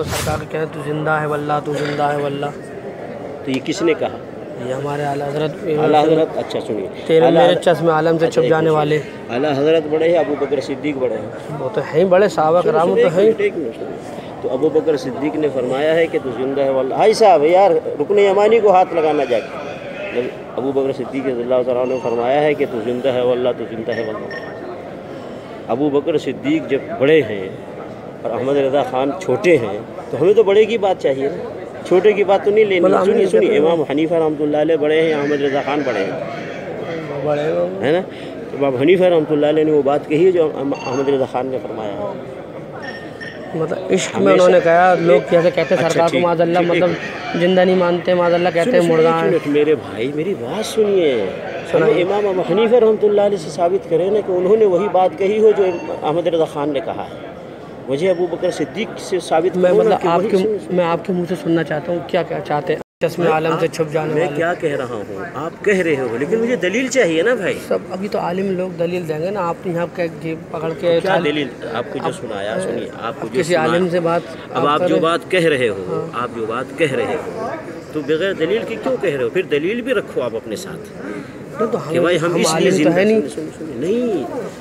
तो सरकार कहे तू जिंदा है वल्ला तू जिंदा है वल्ला तो ये किसने कहा ये हमारे आला हजरत आला हजरत अच्छा सुनिए तेरे मेरे चश्मे आलम से अच्छा, छुप जाने वाले आला हजरत बड़े हैं अबू बकर सिद्दीक बड़े हैं वो तो हैं ही बड़े साहबा कराम तो हैं तो अबू बकर सिद्दीक ने फरमाया है कि तू जिंदा है वल्ला भाई साहब यार रुकने यमानी को हाथ लगाना जाके मतलब अबू बकर सिद्दीक ने फरमाया है कि तू जिंदा है वल्ला तू जिंदा है वल्ला अबू बकर सिद्दीक जब बड़े हैं और अहमद रजा खान छोटे हैं तो हमें तो बड़े की बात चाहिए छोटे की बात तो नहीं लेनी सुनिए सुनिए तो इमाम हनीफा रहमत बड़े हैं अहमद रजा खान बड़े हैं बड़े है ना तो इमाम हनीफा रहमत ने वो बात कही है जो अहमद रजा खान ने फरमाया है मतलब इश्क में उन्होंने कहा लोग कैसे अच्छा, कहते हैं सरकार को माजल्ला मतलब जिंदा नहीं मानते माजल्ला कहते हैं मुर्दा मेरे भाई मेरी बात सुनिए इमाम हनीफा रहमत से साबित करें ना कि उन्होंने वही बात कही हो जो अहमद रजा खान ने कहा है वजह अबू बकर सिद्दीक से साबित मैं मतलब आपके मैं आपके मुंह से सुनना चाहता हूँ क्या क्या चाहते हैं चश्मे आलम से छुप जाने मैं क्या कह रहा हूँ आप कह रहे हो लेकिन मुझे दलील चाहिए ना भाई सब अभी तो आलिम लोग दलील देंगे ना आप यहाँ पकड़ के तो क्या दलील आपको जो सुनाया सुनिए आपको किसी आलिम से बात अब आप जो बात कह रहे हो हाँ। आप जो बात कह रहे हो तो बगैर दलील की क्यों कह रहे हो फिर दलील भी रखो आप अपने साथ तो हम, भाई हम, हम इसलिए तो नहीं नहीं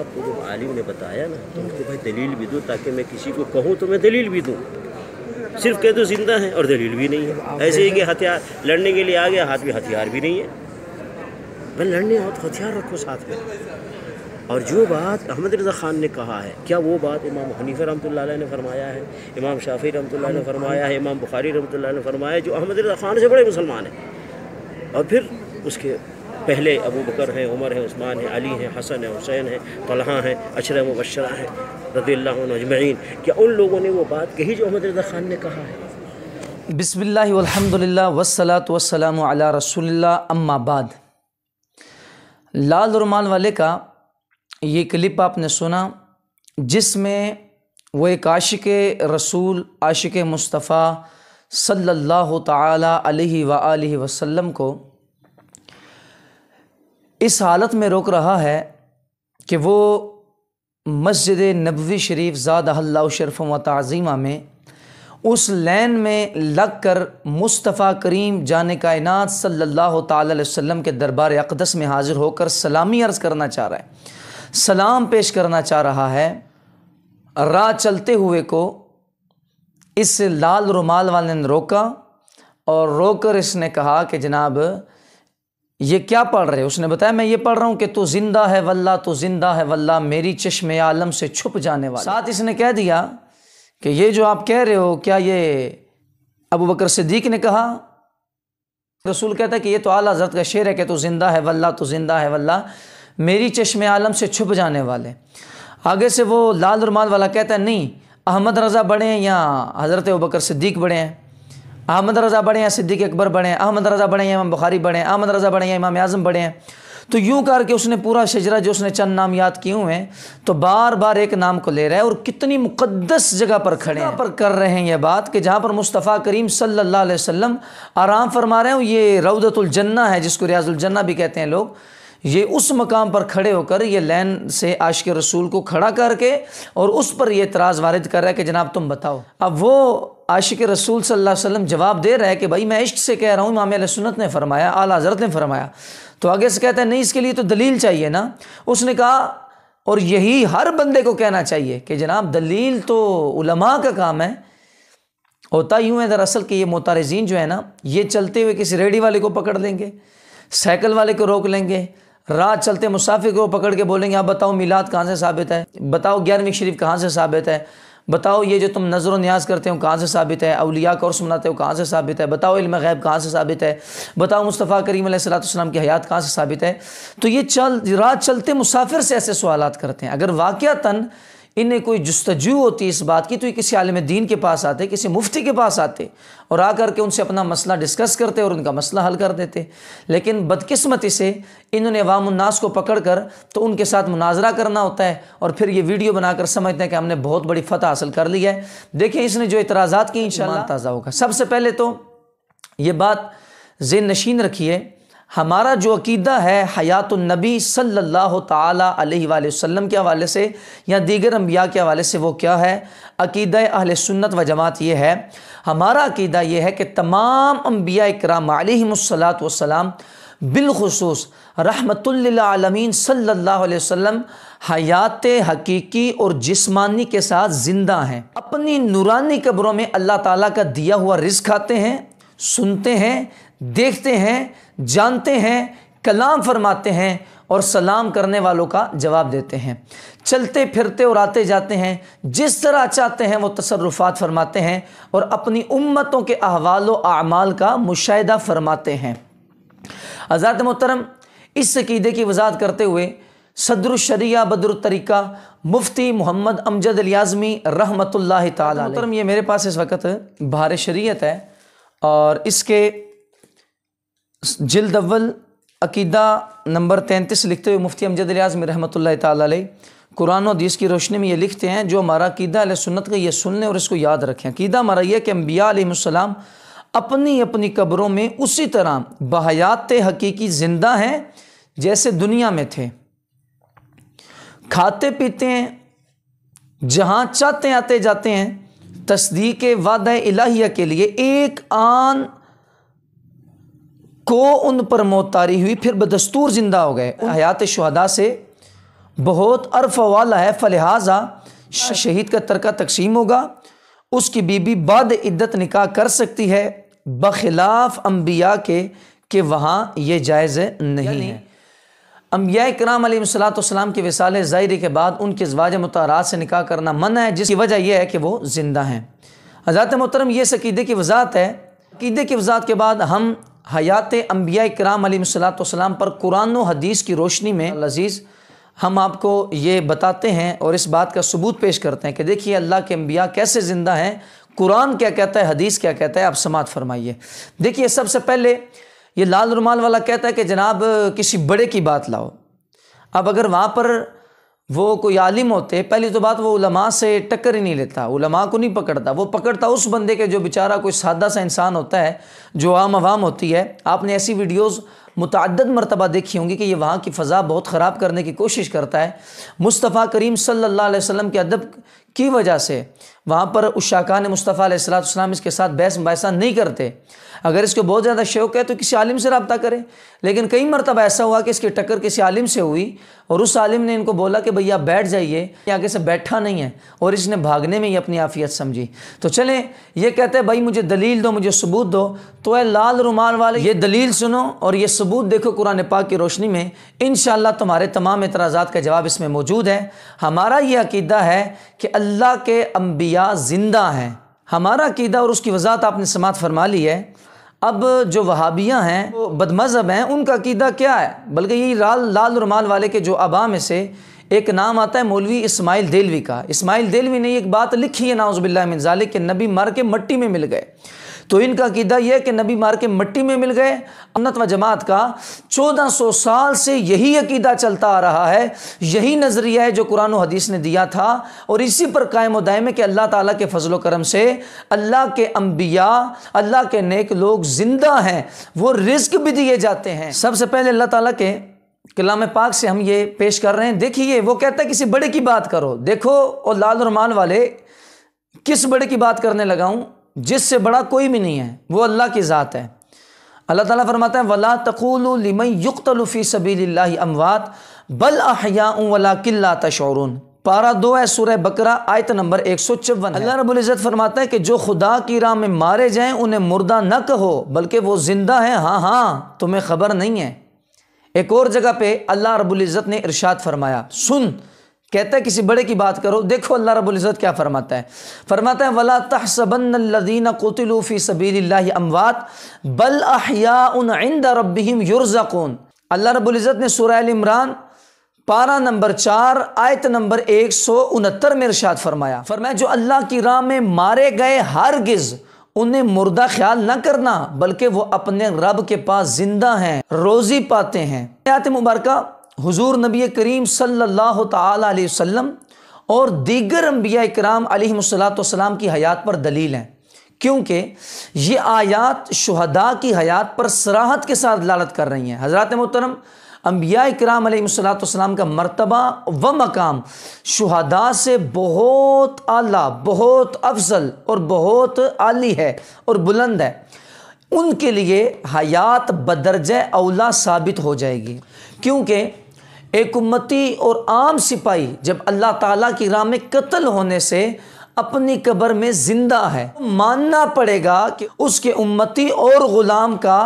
आपको जो आलिम ने बताया ना तो उनको भाई दलील भी दो ताकि मैं किसी को कहूँ तो मैं दलील भी दूँ सिर्फ कह दो जिंदा है और दलील भी नहीं है ऐसे ही कि हथियार लड़ने के लिए आ गया हाथ में हथियार भी नहीं है भाई लड़ने आओ तो हथियार रखो साथ में और जो बात अहमद रज़ा ख़ान ने कहा है क्या वो बात इमाम हनीफ़ रमत ने फरमाया है इमाम शाफ़ी रमतल्ला ने फरमाया है इमाम बुखारी रमतल्ला ने फरमाया है जो अहमद रज़ा ख़ान से बड़े मुसलमान हैं और फिर उसके पहले अबू बकर हैं उमर हैं उस्मान हैं अली हैं हसन हैं हुसैन हैं तलहा हैं अशर मुबशरा हैं रदील्ला अजमैन क्या उन लोगों ने वो बात कही जो अहमद रजा ख़ान ने कहा है बिसमिल्लर वसलात वसलाम अला रसोल्ला अम्माबाद लाल रुमाल वाले का ये क्लिप आपने सुना जिसमें वो एक आशिक रसूल आशिक मुस्तफ़ा सल्लल्लाहु ताला अलैहि व आलिहि वसल्लम को इस हालत में रोक रहा है कि वो मस्जिद नबवी शरीफ ज़ाद अल्ला शरफ़ व तज़ीमा में उस लैन में लग कर मुस्तफ़ा करीम जान कायनात सल्लल्लाहु अलैहि वसल्लम के दरबार अकदस में हाज़िर होकर सलामी अर्ज़ करना चाह रहा है सलाम पेश करना चाह रहा है राह चलते हुए को इस लाल रुमाल वाले ने रोका और रोकर इसने कहा कि जनाब ये क्या पढ़ रहे उसने बताया मैं ये पढ़ रहा हूँ कि तू जिंदा है वल्ला तू जिंदा है वल्ला मेरी चश्म आलम से छुप जाने वाला साथ इसने कह दिया कि ये जो आप कह रहे हो क्या ये अबू बकर सिद्दीक ने कहा रसूल कहता है कि ये तो आला हजरत का शेर है कि तू जिंदा है वल्ला तू जिंदा है वल्ला मेरी चश्म आलम से छुप जाने वाले आगे से वो लाल रुमाल वाला कहता है नहीं अहमद रज़ा बड़े हैं या हज़रत बकर सिद्दीक बड़े हैं अहमद रज़ा बड़े हैं सिद्दीक अकबर बड़े हैं अहमद रज़ा बड़े हैं इमाम बुखारी बड़े हैं अहमद रज़ा बड़े हैं इमाम आज़म बड़े हैं तो यूँ करके उसने पूरा शजरा जो उसने चंद नाम याद किए हुए हैं तो बार बार एक नाम को ले रहा है और कितनी मुकद्दस जगह पर खड़े हैं पर कर रहे हैं यह बात कि जहाँ पर मुस्तफ़ा करीम सल्लल्लाहु अलैहि वसल्लम आराम फरमा रहे हैं ये रौदतुलजन्ना है जिसको रियाजुलजन्ना भी कहते हैं लोग ये उस मकाम पर खड़े होकर ये लैन से आश के रसूल को खड़ा करके और उस पर यह इतराज़ वारद कर रहा है कि जनाब तुम बताओ अब वो आशिक रसूल सल्ला वसम जवाब दे रहा है कि भाई मैं इश्क से कह रहा हूँ इमाम सुनत ने फरमाया आला हज़रत ने फरमाया तो आगे से कहता है नहीं इसके लिए तो दलील चाहिए ना उसने कहा और यही हर बंदे को कहना चाहिए कि जनाब दलील तो उलमा का काम है होता यूँ है दरअसल कि ये मोतारजीन जो है ना ये चलते हुए किसी रेडी वाले को पकड़ लेंगे साइकिल वाले को रोक लेंगे रात चलते मुसाफिर को पकड़ के बोलेंगे आप बताओ मिलाद कहाँ से साबित है बताओ ग्यारहवीं शरीफ कहाँ से साबित है बताओ ये जो तुम नज़र न्याज करते हो कहाँ से साबित है अलिया कौर सुनाते हो कहाँ से साबित है बताओ इल्म गैब कहाँ से साबित है बताओ मुस्तफ़ा करीम सलाम की हयात कहाँ से साबित है तो ये चल रात चलते मुसाफिर से ऐसे सवाल करते हैं अगर वाक़ता इन्हें कोई जस्तजू होती इस बात की तो ये किसी आलम दीन के पास आते किसी मुफ्ती के पास आते और आकर के उनसे अपना मसला डिस्कस करते और उनका मसला हल कर देते लेकिन बदकस्मती से इन्होंने वामनास को पकड़ कर तो उनके साथ मुनाजरा करना होता है और फिर ये वीडियो बनाकर समझते हैं कि हमने बहुत बड़ी फतह हासिल कर ली है देखें इसने जो इतराजा की इन ताज़ा होगा सबसे पहले तो ये बात जेन नशीन रखी है हमारा जो अकीदा है हयातुलनबी सल्ला वसम के हवाले से या दीगर अम्बिया के हवाले से वो क्या है अकीद अहल सुन्नत व जमात ये है हमारा अकीदा ये है कि तमाम अम्बिया कराम आलिमसलात वसलाम बिलखसूस रहमतुल्लामीन सल्ला वसम हयात हकीकी और जिसमानी के साथ ज़िंदा हैं अपनी नूरानी कब्रों में अल्लाह ताली का दिया हुआ रिज खाते हैं सुनते हैं देखते हैं जानते हैं कलाम फरमाते हैं और सलाम करने वालों का जवाब देते हैं चलते फिरते और आते जाते हैं जिस तरह चाहते हैं वो तसरफात फरमाते हैं और अपनी उम्मतों के अहवाल अमाल का मुशाह फरमाते हैं आज़ाद मोहतरम इस अकीदे की वजात करते हुए सदर शरिया बदर तरीका मुफ्ती मोहम्मद अमजद अलियाज़मी रहमत ला ये मेरे पास इस वक्त भार शरीत है और इसके जिल्द अव्वल अकीदा नंबर तैंतीस लिखते हुए मुफ्ती अमजद रियाज में रहमत ताली कुरान और दीस की रोशनी में ये लिखते हैं जो हमारा अकीदा अल सुन्नत का ये सुनने और इसको याद रखें अकीदा हमारा यह कि अम्बिया आलम अपनी अपनी कब्रों में उसी तरह बहयात हकीकी ज़िंदा हैं जैसे दुनिया में थे खाते पीते हैं जहाँ चाहते आते जाते हैं तस्दीक वादा इलाहिया के लिए एक आन को उन पर मौत तारी हुई फिर बदस्तूर ज़िंदा हो गए हयात शहदा से बहुत अरफ वाला है फलिहाजा शहीद का तरका तकसीम होगा उसकी बीबी बाद इद्दत निकाह कर सकती है बखिलाफ अम्बिया के कि वहाँ ये जायज़ नहीं है अम्बिया कराम सलाम के विसाल ज़ाहिर के बाद उनके जवाज मतारा से निकाह करना मन है जिसकी वजह यह है कि वो ज़िंदा हैं हजरत मोहतरम ये सकीदे की वजात है कीदे की वजात के बाद हम हयात अम्बिया कराम सलाम पर कुरान व हदीस की रोशनी में लजीज़ हम आपको ये बताते हैं और इस बात का सबूत पेश करते हैं कि देखिए अल्लाह के अम्बिया कैसे ज़िंदा हैं कुरान क्या कहता है हदीस क्या कहता है आप समात फरमाइए देखिए सबसे पहले ये लाल रुमाल वाला कहता है कि जनाब किसी बड़े की बात लाओ अब अगर वहाँ पर वो कोई आलिम होते पहली तो बात वो उलमा से टक्कर ही नहीं लेता उलमा को नहीं पकड़ता वो पकड़ता उस बंदे के जो बेचारा कोई सादा सा इंसान होता है जो आम आवाम होती है आपने ऐसी वीडियोस मुतद मरतबा देखी होंगी कि ये वहाँ की फ़ज़ा बहुत ख़राब करने की कोशिश करता है मुस्तफ़ा करीम सल्ला वसम के अदब की वजह से वहाँ पर उस शाकान मुस्तफ़ा इसके साथ बहस मुबासा नहीं करते अगर इसको बहुत ज़्यादा शौक है तो किसी आलिम से रबता करें लेकिन कई मरतबा ऐसा हुआ कि इसकी टक्कर किसी आलिम से हुई और उस आलिम ने इनको बोला कि भैया बैठ जाइए आगे से बैठा नहीं है और इसने भागने में ही अपनी आफियत समझी तो चलें ये कहते हैं भाई मुझे दलील दो मुझे सबूत दो तो है लाल रुमाल वाले ये दलील सुनो और ये सबूत देखो कुरान पाक की रोशनी में इन तुम्हारे तमाम इतराजा का जवाब इसमें मौजूद है हमारा ये अकीदा है कि अल्लाह के अम्बिया ज़िंदा हैं हमारा कीदा और उसकी वजाहत आपने समात फरमा ली है अब जो वहाबियाँ हैं वो बदमज़हब हैं उनका कीदा क्या है बल्कि यही लाल लाल रुमाल वाले के जो आबा में से एक नाम आता है मौलवी इस्माइल देलवी का इस्माइल देलवी ने एक बात लिखी है नाउज़बिल्ला मिनजाले के नबी मर के मट्टी में मिल गए तो इनका कीदा यह कि नबी मार के मट्टी में मिल गए अन्नत व जमात का 1400 साल से यही अकीदा चलता आ रहा है यही नज़रिया है जो कुरान हदीस ने दिया था और इसी पर कायम उदायम है कि अल्लाह ताला के फजल करम से अल्लाह के अम्बिया अल्लाह के नेक लोग ज़िंदा हैं वो रिस्क भी दिए जाते हैं सबसे पहले अल्लाह ताला के कलाम पाक से हम ये पेश कर रहे हैं देखिए वो कहता है किसी बड़े की बात करो देखो और लाल रमान वाले किस बड़े की बात करने लगाऊं जिससे बड़ा कोई भी नहीं है वो अल्लाह की ज़ात है अल्लाह ताला फरमाता है वला तकूलम युक्तलफ़ी सबील अमवात बल अहिया वला किल्ला तशौरून पारा दो है सूरह बकरा आयत नंबर एक सौ चौवन अल्लाह रबुल्ज़त फरमाता है कि जो खुदा की राह में मारे जाएं उन्हें मुर्दा न कहो बल्कि वो ज़िंदा हैं हाँ हाँ तुम्हें खबर नहीं है एक और जगह पर अल्लाह रबुल्ज़त ने इरशाद फरमाया सुन कहता है किसी बड़े की बात करो देखो अल्लाह रबुल्ज़त क्या फ़रमाता है फ़रमाता है वला तहसबनदीन कोतलूफ़ी सबील अमवात बल अहियाद रबीम युरज़कून अल्लाह रबुल्ज़त ने सुरैल इमरान पारा नंबर चार आयत नंबर एक सौ उनहत्तर में इर्शाद फरमाया फरमाया जो अल्लाह की राह में मारे गए हरगिज़ उन्हें मुर्दा ख्याल न करना बल्कि वो अपने रब के पास जिंदा हैं रोज़ी पाते हैं आयत मुबारका हुजूर नबी करीम सल्लल्लाहु अलैहि वसल्लम और दीगर अम्बिया कराम सलाम की हयात पर दलील हैं क्योंकि ये आयात शहदा की हयात पर सराहत के साथ लालत कर रही हैं हज़रत मोहतरम अम्बिया कराम का मरतबा व मकाम शहदा से बहुत आला बहुत अफजल और बहुत आली है और बुलंद है उनके लिए हयात बदरज अवला साबित हो जाएगी क्योंकि एक उम्मती और आम सिपाही जब अल्लाह ताला की राह में कत्ल होने से अपनी कब्र में ज़िंदा है तो मानना पड़ेगा कि उसके उम्मती और ग़ुलाम का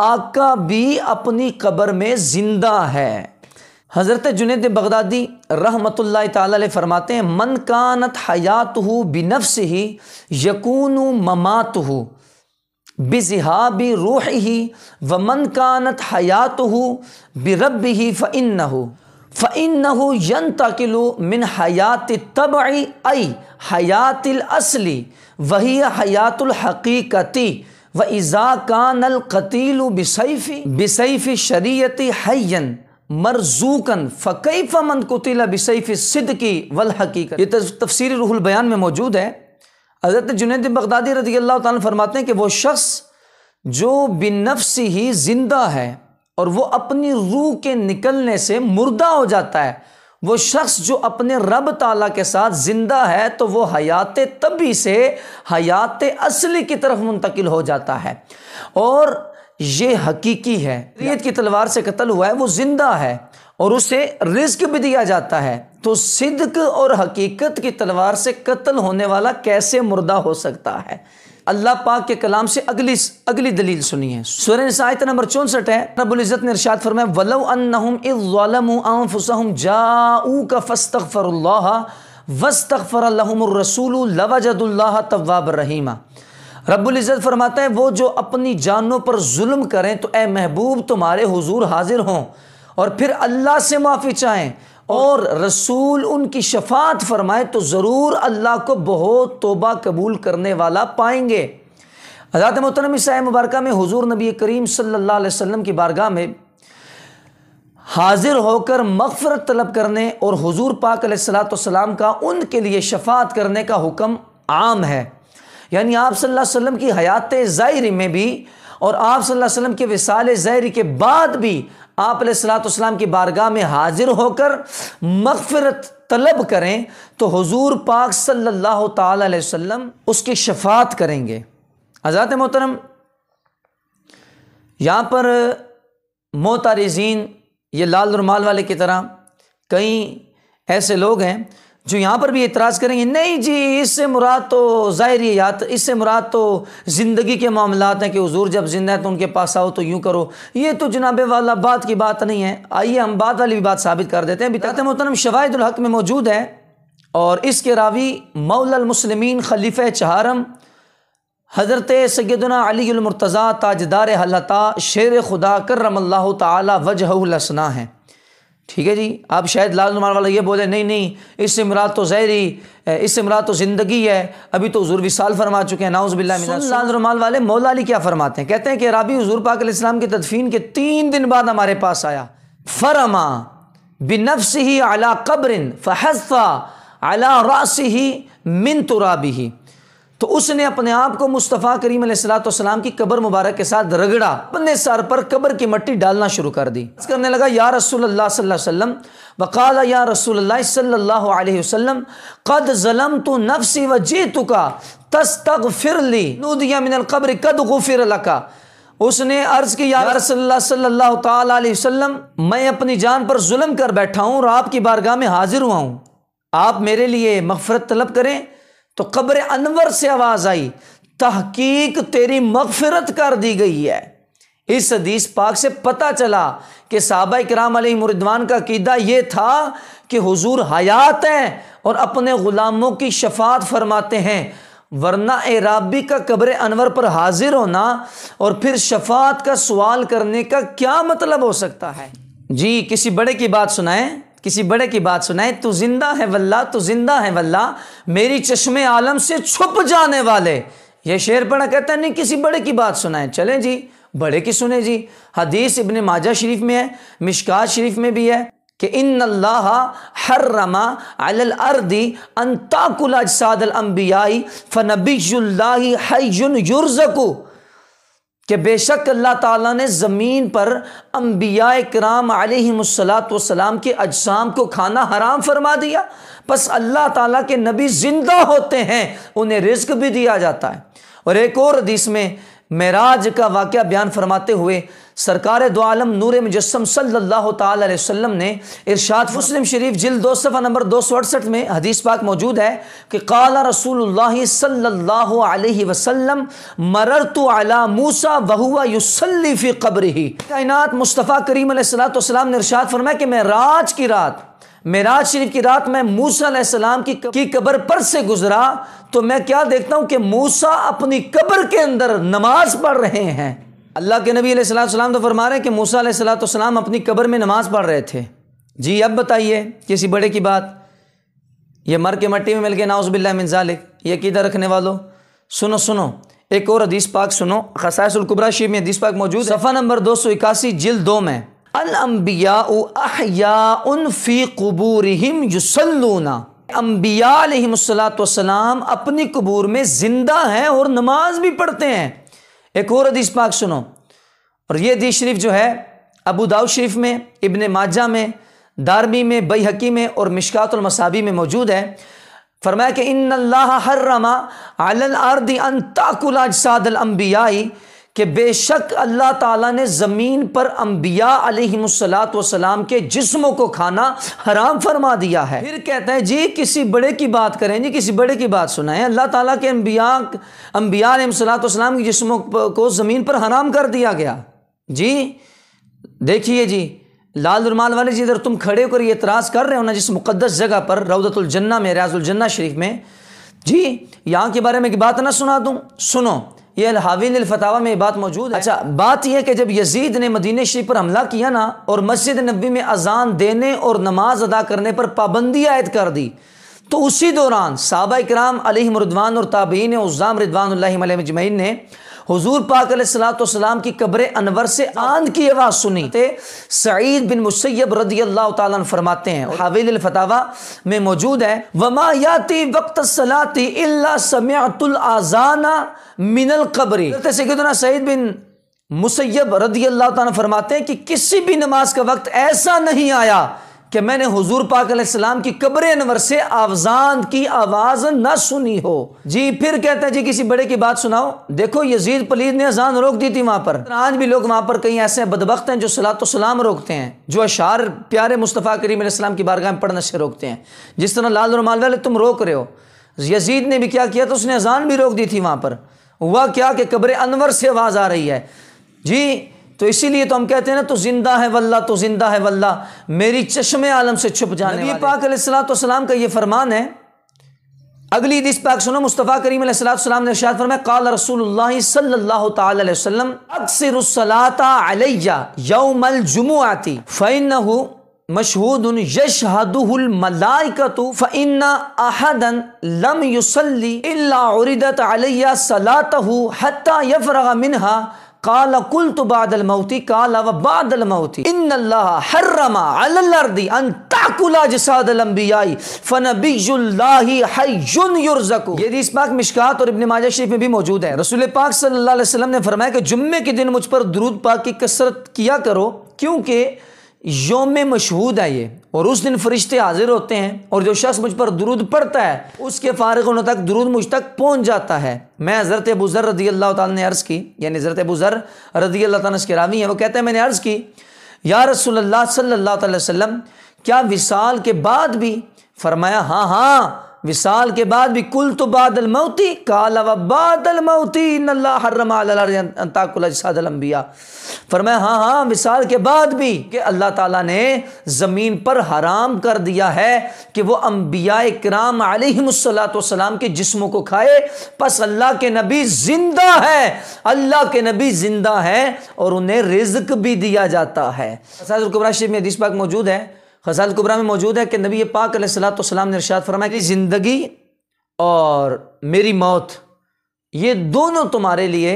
आका भी अपनी कब्र में ज़िंदा है हज़रत जुनेद बगदादी रहमत ताली फरमाते हैं मन कानत हयात हो बिनफ्स ही यकून ममात हो बिजहाबी रूह ही व मन कानत हयात हो बरब ही फ़िन न हो फ़िन न हो यन तकिलो मिन हयात तब आई हयातिल असली वही हयातुल हकीकती व इज़ा कानल कतील बिसैफ़ी बिसैफ़ी शरीयती हयन मरजूकन फ़कैफ़ मन कुतिला बिसैफ़ी सिद्की वल हकीकत ये तफसीर रूहुल बयान में मौजूद है हज़रत जुनेद बगदादी रजी अल्लाह ताली फरमाते हैं कि वो शख्स जो बिनफ्स ही ज़िंदा है और वो अपनी रूह के निकलने से मुर्दा हो जाता है वो शख्स जो अपने रब ताला के साथ ज़िंदा है तो वो हयात तबी से हयात असली की तरफ मुंतकिल हो जाता है और ये हकीकी है रियत की तलवार से कत्ल हुआ है वो ज़िंदा है और उसे रिस्क भी दिया जाता है तो सिद्क और हकीकत की तलवार से कत्ल होने वाला कैसे मुर्दा हो सकता है अल्लाह पाक के कलाम से अगली अगली दलील सुनिए सूर्य नसायत नंबर चौंसठ है रबुलजत ने इरशाद फरमाया वलव अन्नहुम इज़्ज़ालमु जाऊक फस्तगफिरुल्लाह वस्तगफर लहुमुर रसूल फरमाता है वो जो अपनी जानों पर जुल्म करें तो ए महबूब तुम्हारे हजूर हाजिर हों और फिर अल्लाह से माफ़ी चाहें और रसूल उनकी शफात फरमाए तो ज़रूर अल्लाह को बहुत तोबा कबूल करने वाला पाएंगे हज़रत मोहतरम साय मुबारक में हुजूर नबी करीम सल्लल्लाहु अलैहि वसल्लम की बारगाह में हाजिर होकर मगफरत तलब करने और हुजूर पाक सलाम का उनके लिए शफात करने का हुक्म आम है यानी आप सल्लल्लाहु अलैहि वसल्लम की हयात ज़ाहरी में भी और आप सल्लल्लाहु अलैहि वसल्लम के विसाल ज़ाहरी के बाद भी आप सलाम की बारगाह में हाजिर होकर मगफरत तलब करें तो हजूर पाक सल्लल्लाहु अलैहि वसल्लम उसकी शफात करेंगे आजाद मोहतरम यहाँ पर मोतारजीन ये लाल रुमाल वाले की तरह कई ऐसे लोग हैं जो यहाँ पर भी इतराज़ करेंगे नहीं जी इससे मुराद तो ज़ाहरी याद तो इससे मुराद तो ज़िंदगी के मामला हैं कि हजूर जब ज़िंदा है तो उनके पास आओ तो यूँ करो ये तो जनाब वाला बात की बात नहीं है आइए हम बात वाली भी बात साबित कर देते हैं बिताते मोहतरम शवायदुल्हक में मौजूद है और इसके रावी मौलमसलमिन खलीफ चहारम हज़रत सैदना अलीमरतज़ा ताजदार हलता शेर खुदा करम अल्लाह तजहसना हैं ठीक है जी आप शायद लाल नुमान वाला ये बोले नहीं नहीं इससे मुराद तो जहरी इससे मुराद तो ज़िंदगी है अभी तो हजूर विशाल फरमा चुके हैं नाउज़बिल्ला लाल नुमान वाले मौला क्या फरमाते हैं कहते हैं कि राबी हजूर पाक इस्लाम की तदफीन के तीन दिन बाद हमारे पास आया फरमा बिनफ्स ही अला कब्रिन फ़हज़ा अला रास ही मिन तुराबी तो उसने अपने आप को मुस्तफ़ा करीम सलाम की कब्र मुबारक के साथ रगड़ा अपने सर पर कब्र की मट्टी डालना शुरू कर दी करने लगा या रसूल सल्लम वकाल या रसूल सल्लाम कद ज़लम तो नफसी व जे तु का तस तक फिर ली नूदिया मिनल कब्र कद गुफिर लका उसने अर्ज़ की यार सल्लल्लाहु अलैहि वसल्लम मैं अपनी जान पर जुलम कर बैठा हूँ और आपकी बारगाह में हाजिर हुआ हूँ आप मेरे लिए मफफरत तलब करें तो कब्र अनवर से आवाज़ आई तहकीक तेरी मगफरत कर दी गई है इस हदीस पाक से पता चला कि साहबा कराम मुरिदवान का कीदा ये था कि हुजूर हयात हैं और अपने ग़ुलामों की शफात फरमाते हैं वरना एराबी का कब्र अनवर पर हाजिर होना और फिर शफात का सवाल करने का क्या मतलब हो सकता है जी किसी बड़े की बात सुनाएं किसी बड़े की बात सुनाए तू जिंदा है वल्ला तू जिंदा है वल्ला मेरी चश्मे आलम से छुप जाने वाले ये शेर पढ़ा कहता है नहीं किसी बड़े की बात सुनाए चलें जी बड़े की सुने जी हदीस इबन माजा शरीफ में है मिशकात शरीफ में भी है कि इन अल्लाह अल अर्दी अंताकुल अजसाद अम्बियाई फ़नबीजुल्लाही हयुन युर्जकू कि बेशक अल्लाह ताला ने ज़मीन पर अम्बिया कराम आलतम के अजसाम को खाना हराम फरमा दिया बस अल्लाह ताला के नबी ज़िंदा होते हैं उन्हें रिस्क भी दिया जाता है और एक और हदीस में महराज का वाक़ बयान फरमाते हुए सरकार दो आलम नूर मुजस्म सल्लल्लाहु अलैहि वसल्लम ने इरशाद मुस्लिम शरीफ जिल दो सफ़ा नंबर दो सौ अड़सठ में हदीस पाक मौजूद है कि काला रसूल सल्लल्लाहु अलैहि वसल्लम मरर तो अला मूसा वहुआ युसल्लीफ़ी कब्र ही कायनात मुस्तफ़ा करीम सलाम ने इरशाद फरमाया कि मैं राज की रात मेराज शरीफ की रात में मूसा सलाम की की कब्र पर से गुजरा तो मैं क्या देखता हूँ कि मूसा अपनी कब्र के अंदर नमाज पढ़ रहे हैं अल्लाह के नबी सलाम तो फरमा रहे हैं कि मूसा सलाम अपनी कब्र में नमाज़ पढ़ रहे थे जी अब बताइए किसी बड़े की बात ये मर के मट्टी में मिल के नाउज़बिल्ला मिनजालिक ये किधर रखने वालों सुनो सुनो एक और अदीस पाक सुनो खसायसलकुबरा शिव में अदीस पाक मौजूद सफ़ा नंबर दो सौ इक्यासी जिल दो में अम्बिया फ़ी कबूरहम युसलूना अम्बिया सलाम अपनी कबूर में ज़िंदा हैं और नमाज भी पढ़ते हैं एक और हदीस पाक सुनो और ये हदीस शरीफ जो है अबू दाऊद शरीफ में इबन माजा में दारमी में बई हकी में और मसाबी में मौजूद है फरमाया कि इन अल्लाह हर्रमा अलल अर्दी अन ताकुल अजसाद अम्बियाई कि बेशक अल्लाह ताला ने ज़मीन पर अम्बिया सलाम के जिस्मों को खाना हराम फरमा दिया है फिर कहते हैं जी किसी बड़े की बात करें जी किसी बड़े की बात सुनाएं अल्लाह ताला के अम्बिया अम्बिया सलाम के जिस्मों को ज़मीन पर हराम कर दिया गया जी देखिए जी लाल रुमाल वाले जी अगर तुम खड़े होकर ये एतराज़ कर रहे हो ना जिस मुकदस जगह पर रौदतुलजन्ना में रियाजुलजन्ना शरीफ में जी यहाँ के बारे में एक बात ना सुना दूँ सुनो ये हाविन अलफतावा में बात मौजूद है अच्छा बात यह कि जब यजीद ने मदीन शरीफ पर हमला किया ना और मस्जिद नबी में अजान देने और नमाज अदा करने पर पाबंदी आयद कर दी तो उसी दौरान साबा अली मरदवान और ताबीन उज़ाम रिदवान ने हजूर पाक सलाम की कब्र अनवर से आंद की आवाज़ सुनी थे सईद बिन मुसैब रदी अल्लाह तरमाते हैं हाविल फतावा में मौजूद है वमायाती वक्त सलाती आजाना मिनल कब्री सैदना सईद बिन मुसैब रदी अल्लाह तरमाते हैं कि किसी भी नमाज का वक्त ऐसा नहीं आया कि मैंने हुजूर पाक सलाम की कब्र अनवर से आवजान की आवाज़ ना सुनी हो जी फिर कहते हैं जी किसी बड़े की बात सुनाओ देखो यजीद पलीद ने अजान रोक दी थी वहां पर आज भी लोग वहां पर कई ऐसे बदबकते हैं जो सलात सलाम रोकते हैं जो अशार प्यारे मुस्तफ़ा करीम सलाम की बारगाह में पढ़ने से रोकते हैं जिस तरह लाल रुमाल वाले तुम रोक रहे हो यजीद ने भी क्या किया तो उसने अजान भी रोक दी थी वहां पर हुआ क्या कि कब्र अनवर से आवाज़ आ रही है जी तो इसीलिए तो हम कहते हैं ना तो जिंदा है वल्ला तो जिंदा है वल्ला मेरी चश्मे आलम से छुप जाने नबी पाक सलाम का ये फरमान है अगली दिस पाक सुनो मुस्तफ़ा करीम सलाम ने शायद फरमाया काल रसूल सल्लाम अक्सर सलाता अलैया यौमल जुमुआती फ़ैनहु मशहूद यशहदुल मलाइकतु अहदन लम और इब्न माजा भी मौजूद है रसूल पाक सल्लल्लाहु ने फरमाया कि जुम्मे के दिन मुझ पर दरूद पाक की कसरत किया करो क्योंकि योम मशहूद है ये और उस दिन फरिश्ते हाजिर होते हैं और जो शख्स मुझ पर दुरूद पड़ता है उसके फारग होने तक दुरूद मुझ तक पहुँच जाता है मैं हज़रत बुज़र रदी अल्लाह ताली ने अर्ज़ की यानी हज़रत बुज़र रदी अल्लाह तन के रावी हैं वो कहते हैं मैंने अर्ज़ की या रसोल्ला सल्ला वसम क्या विसाल के बाद भी फरमाया हाँ हाँ विशाल के बाद भी कुल तो बादल मऊती काला बादल मौती नल्लाबिया फरमाया हाँ हाँ विशाल के बाद भी कि अल्लाह ताला ने ज़मीन पर हराम कर दिया है कि वो अम्बिया कराम आलतम के जिस्मों को खाए बस अल्लाह के नबी ज़िंदा है अल्लाह के नबी ज़िंदा है और उन्हें रिज्क भी दिया जाता है में मौजूद है गजाल कुबरा में मौजूद है कि नबी पाक सलाम ने इरशाद फरमाया कि ज़िंदगी और मेरी मौत ये दोनों तुम्हारे लिए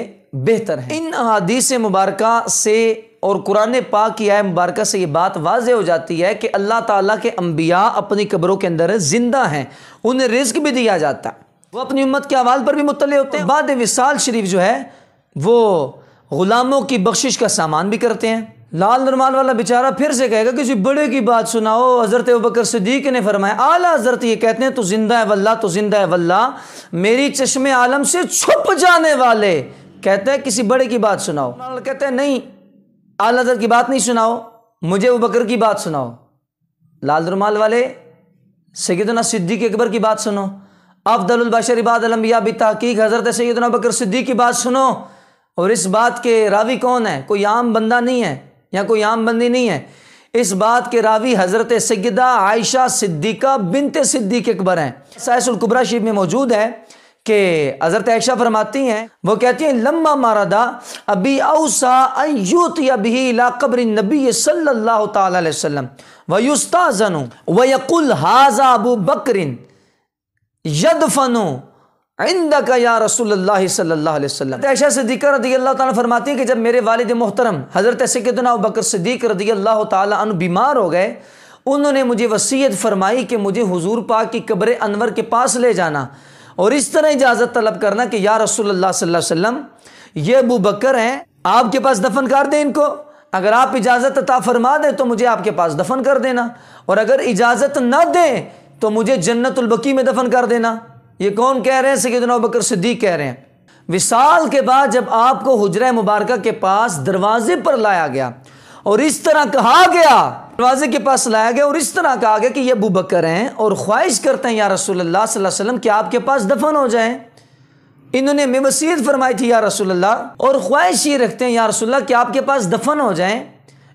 बेहतर है इन अदीस मुबारक से और कुरान पाक की आय मुबारक से ये बात वाज हो जाती है कि अल्लाह ताला के अम्बिया अपनी कब्रों के अंदर ज़िंदा हैं उन्हें रिज्क भी दिया जाता है वो अपनी उम्मत के अहवाल पर भी मुतल होते हैं बाद विशाल शरीफ जो है वो ग़ुलामों की बख्शिश का सामान भी करते हैं लाल नरमान वाला बेचारा फिर से कहेगा किसी बड़े की बात सुनाओ हज़रत बकर सिद्दीक ने फरमाया आला हज़रत ये कहते हैं तो ज़िंदा है वल्ला तो ज़िंदा है वल्ला मेरी चश्मे आलम से छुप जाने वाले कहते हैं किसी बड़े की बात सुनाओ कहते हैं नहीं आला हज़रत की बात नहीं सुनाओ मुझे वो बकर की बात सुनाओ लाल नरमाल वाले सैदना सिद्दीक अकबर की बात सुनो अफदलबाशर इबादलम्बिया तहकीक हज़रत सैदना बकर सिद्दीक की बात सुनो और इस बात के रावी कौन है कोई आम बंदा नहीं है यहाँ कोई आम बंदी नहीं है इस बात के रावी हज़रत सगदा आयशा सिद्दीका बिनते सिद्दीक अकबर हैं सायसुलकुबरा शिव में मौजूद है कि हज़रत आयशा फरमाती हैं वो कहती हैं लम्बा मारदा अबी अवसा अयूत अभी लाकबर नबी सल्लल्लाहु अलैहि वसल्लम वयुस्ता जनु यकुल हाजा अबू बकरिन यदफनु का या रसोल्ला रदी फरमाती है कि जब मेरे वालद मोहतरम हज़रत बकर सदीक रदी अल्लाह बीमार हो गए उन्होंने मुझे वसीयत फरमाई कि मुझे हुजूर पाक की कब्र अनवर के पास ले जाना और इस तरह इजाज़त तलब करना कि या रसोल्ला वसम ये अबू बकर हैं आपके पास दफन कर दें इनको अगर आप इजाज़त अता फरमा दें तो मुझे आपके पास दफन कर देना और अगर इजाज़त ना दें तो मुझे जन्नतुलबकी में दफन कर देना ये कौन कह रहे हैं सैदन बकर सिद्दीक कह रहे हैं विशाल के बाद जब आपको हजरा मुबारक के पास दरवाजे पर लाया गया और इस तरह कहा गया दरवाजे के पास लाया गया और इस तरह कहा गया कि ये अबू बकर हैं और ख्वाहिश करते हैं या रसोल्ला कि आपके पास दफन हो जाएं इन्होंने मेवसीत फरमाई थी या रसोल्ला और ख्वाहिश ये रखते हैं या रसोल्ला कि आपके पास दफन हो जाए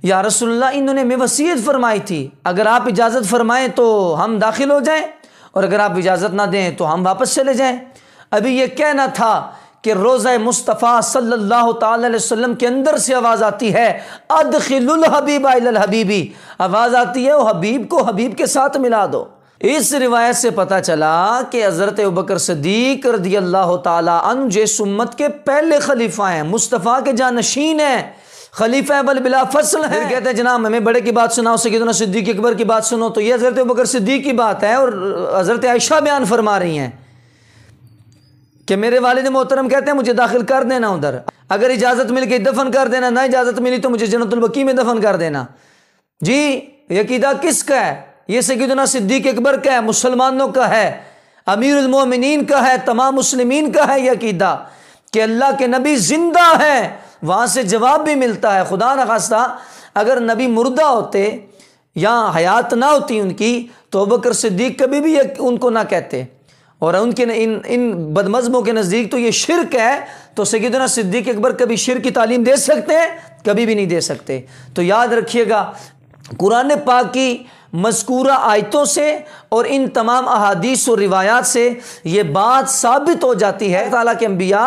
या रसोल्ला इन्होंने मेवसीत फरमाई थी अगर आप इजाज़त फरमाएं तो हम दाखिल हो जाए और अगर आप इजाज़त ना दें तो हम वापस चले जाएँ अभी ये कहना था कि रोज़ मुस्तफ़ा सल्लल्लाहु अलैहि वसल्लम के अंदर से आवाज़ आती है अदखिलुल हबीब हबीबी आवाज़ आती है वो हबीब को हबीब के साथ मिला दो इस रिवायत से पता चला कि हज़रत बकर सदीक रदी अल्लाह तुम्मत के पहले खलीफा हैं मुस्तफ़ा के जानशीन हैं खलीफा बल बिला फसल है कहते हैं जनाब हमें बड़े की बात सुनाओ सकीदना सिद्दीक अकबर की बात सुनो तो ये हज़रत बकर सिद्दीक की बात है और हज़रत आयशा बयान फरमा रही हैं कि मेरे वालद मोहतरम कहते हैं मुझे दाखिल कर देना उधर अगर इजाज़त मिल गई दफन कर देना ना इजाज़त मिली तो मुझे जनतुलबकी में दफन कर देना जी यकीदा किसका है ये सकीदना सिद्दीक अकबर का है मुसलमानों का है अमीर उलमोमिन का है तमाम मुसलमिन का है यकीदा कि अल्लाह के नबी ज़िंदा हैं वहाँ से जवाब भी मिलता है खुदा न खास्ता अगर नबी मुर्दा होते या हयात ना होती उनकी तो बकर सिद्दीक कभी भी उनको ना कहते और उनके इन इन बदमजमों के नज़दीक तो ये शिरक है तो सगीदना सिद्दीक अकबर कभी शिर की तालीम दे सकते हैं कभी भी नहीं दे सकते तो याद रखिएगा कुरान पाक की मस्कूरा आयतों से और इन तमाम अहादीस और रिवायात से ये बात साबित हो जाती है ताला के अम्बिया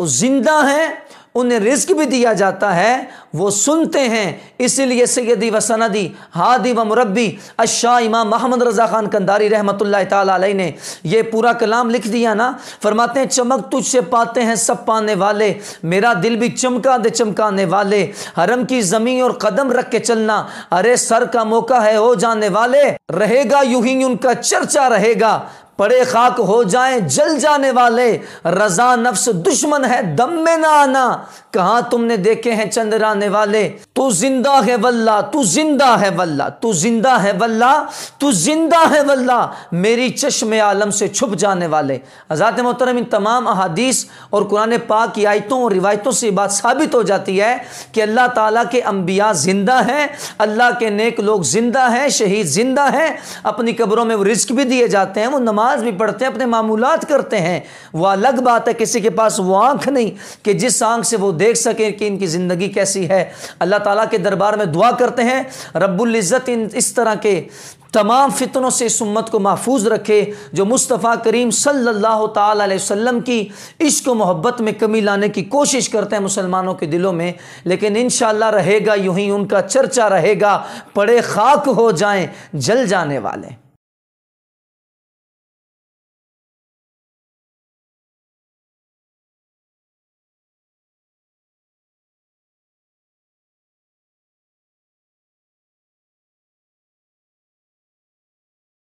ज़िंदा हैं उन्हें रिस्क भी दिया जाता है वो सुनते हैं इसीलिए सैदी व सनदी हादी व मुरबी अशाह इमाम महमद रज़ा ख़ान कंदारी रहमत ताली ने यह पूरा कलाम लिख दिया ना फरमाते हैं चमक तुझसे पाते हैं सब पाने वाले मेरा दिल भी चमका दे चमकाने वाले हरम की ज़मीन और कदम रख के चलना अरे सर का मौका है हो जाने वाले रहेगा यू ही उनका चर्चा रहेगा पड़े खाक हो जाए जल जाने वाले रजा नफ्स दुश्मन है दम में ना आना कहा तुमने देखे हैं चंद्र आने वाले तू जिंदा है वल्ला तू जिंदा है वल्ला तू जिंदा है वल्ला तू जिंदा है वल्ला मेरी चश्म आलम से छुप जाने वाले आजाद मोहतरम इन तमाम अहादीस और कुरान पाक की आयतों और रिवायतों से बात साबित हो जाती है कि अल्लाह ताला के अम्बिया ज़िंदा हैं अल्लाह के नेक लोग ज़िंदा हैं शहीद ज़िंदा हैं अपनी कब्रों में वो रिस्क भी दिए जाते हैं वो नमाज नमाज भी पढ़ते हैं अपने मामूलत करते हैं वह अलग बात है किसी के पास वो आँख नहीं कि जिस आँख से वो देख सकें कि इनकी ज़िंदगी कैसी है अल्लाह ताली के दरबार में दुआ करते हैं रबुल्ज़त इन इस तरह के तमाम फितनों से इस उम्मत को महफूज रखे जो मुस्तफ़ा करीम सल्लल्लाहु अलैहि वसल्लम की इश्क मोहब्बत में कमी लाने की कोशिश करते हैं मुसलमानों के दिलों में लेकिन इन रहेगा यूं ही उनका चर्चा रहेगा पड़े खाक हो जाएं जल जाने वाले